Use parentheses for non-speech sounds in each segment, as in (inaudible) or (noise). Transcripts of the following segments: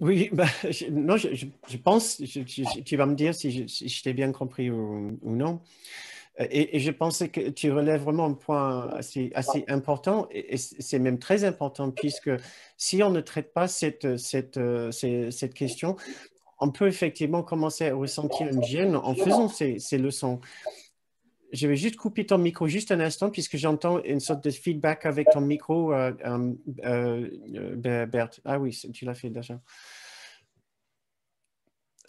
Oui, bah, (laughs) je, non, je, pense, tu vas me dire si je, t'ai bien compris ou, non. Euh, et, je pensais que tu relèves vraiment un point assez, assez important, et, c'est même très important, puisque si on ne traite pas cette, cette, euh, cette, cette question, on peut effectivement commencer à ressentir une gêne en faisant ces, ces leçons je vais juste couper ton micro juste un instant puisque j'entends une sorte de feedback avec ton micro, euh, euh, euh Ah oui, tu l'as fait déjà.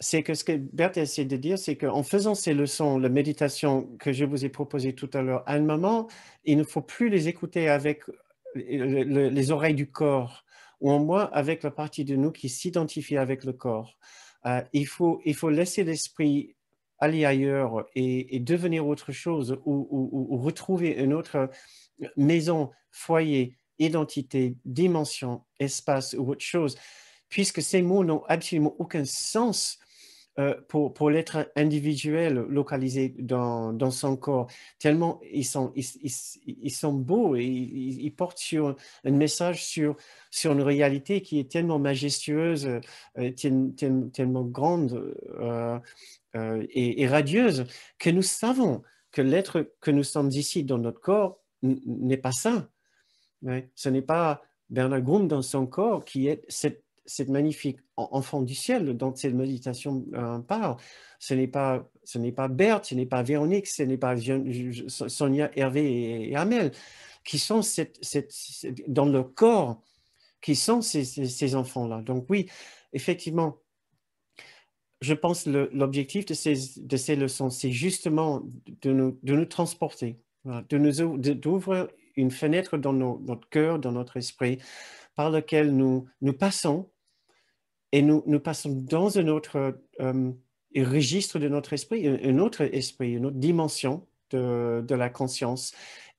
C'est que ce que Bert essaie de dire, c'est qu'en faisant ces leçons, la méditation que je vous ai proposée tout à l'heure, à un moment, il ne faut plus les écouter avec euh, les oreilles du corps ou au moins avec la partie de nous qui s'identifie avec le corps. il, faut, il faut laisser l'esprit aller ailleurs et, devenir autre chose ou, retrouver une autre maison, foyer, identité, dimension, espace ou autre chose, puisque ces mots n'ont absolument aucun sens euh, pour, l'être individuel localisé dans, son corps, tellement ils sont, ils, sont beaux et ils, portent sur un message sur, sur une réalité qui est tellement majestueuse, euh, tellement, grande, euh, euh, et, radieuse, que nous savons que l'être que nous sommes ici dans notre corps n'est pas ça. Ce n'est pas Bernard Groom dans son corps qui est cette, magnifique enfant du ciel dont cette méditation euh, parle. Ce n'est pas ce n'est pas Berthe, ce n'est pas Véronique, ce n'est pas Sonia, Hervé et Amel qui sont dans le corps, qui sont ces enfants-là. Donc oui, effectivement, je pense que l'objectif de ces, ces leçons, c'est justement de nous, de nous transporter, d'ouvrir une fenêtre dans notre cœur, dans notre esprit, par laquelle nous, nous passons et nous, nous passons dans un autre euh, registre de notre esprit, un, autre esprit, une autre dimension de, la conscience.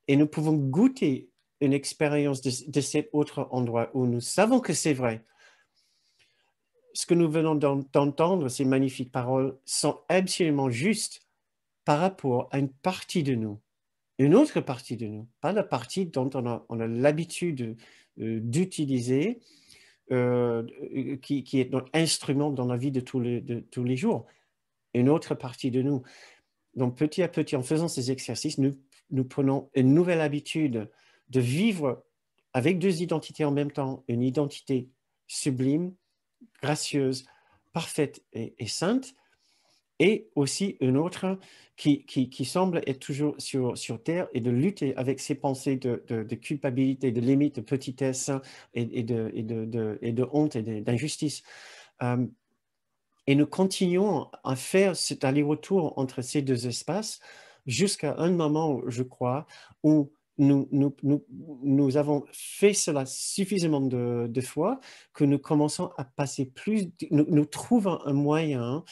Et nous pouvons goûter une expérience de cet autre endroit où nous savons que c'est vrai, ce que nous venons d'entendre, ces magnifiques paroles, sont absolument justes par rapport à une partie de nous, une autre partie de nous, pas la partie dont on a, l'habitude euh, d'utiliser, euh, euh, qui, est notre instrument dans la vie de tous, les, tous les jours, une autre partie de nous. Donc petit à petit, en faisant ces exercices, nous, nous prenons une nouvelle habitude de vivre avec deux identités en même temps, une identité sublime gracieuse, parfaite et, sainte, et aussi une autre qui, qui, semble être toujours sur, sur terre et de lutter avec ses pensées de, culpabilité, de limite, de petitesse et, de, et de, honte et d'injustice. Euh, et nous continuons à faire cet aller-retour entre ces deux espaces jusqu'à un moment, je crois, où nous, avons fait cela suffisamment de, fois que nous commençons à passer plus, nous, trouvons un moyen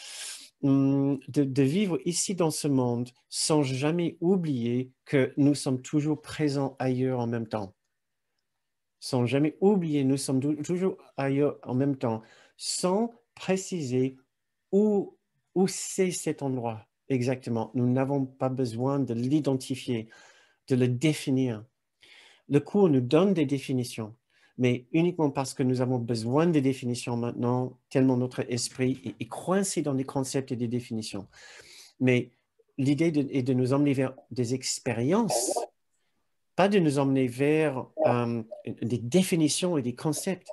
hum, de, de, vivre ici dans ce monde sans jamais oublier que nous sommes toujours présents ailleurs en même temps. Sans jamais oublier, nous sommes toujours ailleurs en même temps, sans préciser où, où c'est cet endroit exactement. Nous n'avons pas besoin de l'identifier de le définir. Le cours nous donne des définitions, mais uniquement parce que nous avons besoin des définitions maintenant, tellement notre esprit est, coincé dans des concepts et des définitions. Mais l'idée est de nous emmener vers des expériences, pas de nous emmener vers euh, des définitions et des concepts.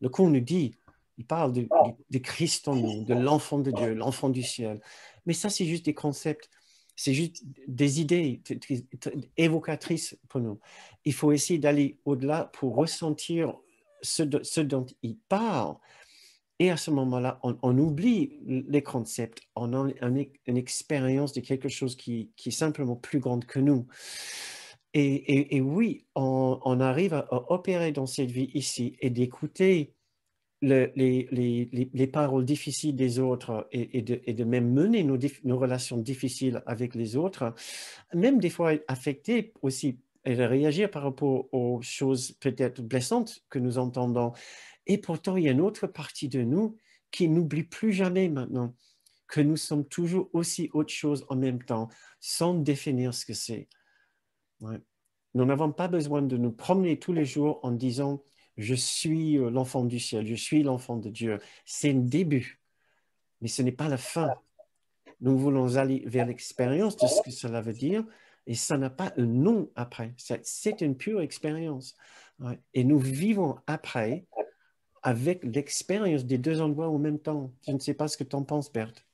Le cours nous dit, il parle du de Christ en nous, de l'enfant de Dieu, l'enfant du ciel. Mais ça, c'est juste des concepts. C'est juste des idées évocatrices pour nous. Il faut essayer d'aller au-delà pour ressentir ce, ce, dont il parle. Et à ce moment-là, on, oublie les concepts, on a une, expérience de quelque chose qui, est simplement plus grande que nous. Et, oui, on, on, arrive à opérer dans cette vie ici et d'écouter les, paroles difficiles des autres et, de, même mener nos, relations difficiles avec les autres, même des fois affectées aussi et de réagir par rapport aux choses peut-être blessantes que nous entendons. Et pourtant, il y a une autre partie de nous qui n'oublie plus jamais maintenant que nous sommes toujours aussi autre chose en même temps, sans définir ce que c'est. Nous n'avons pas besoin de nous promener tous les jours en disant je suis euh, l'enfant du ciel, je suis l'enfant de Dieu. C'est un début, mais ce n'est pas la fin. Nous voulons aller vers l'expérience de ce que cela veut dire, et ça n'a pas un nom après. C'est une pure expérience. Et nous vivons après avec l'expérience des deux endroits en même temps. Je ne sais pas ce que tu en penses, Berthe.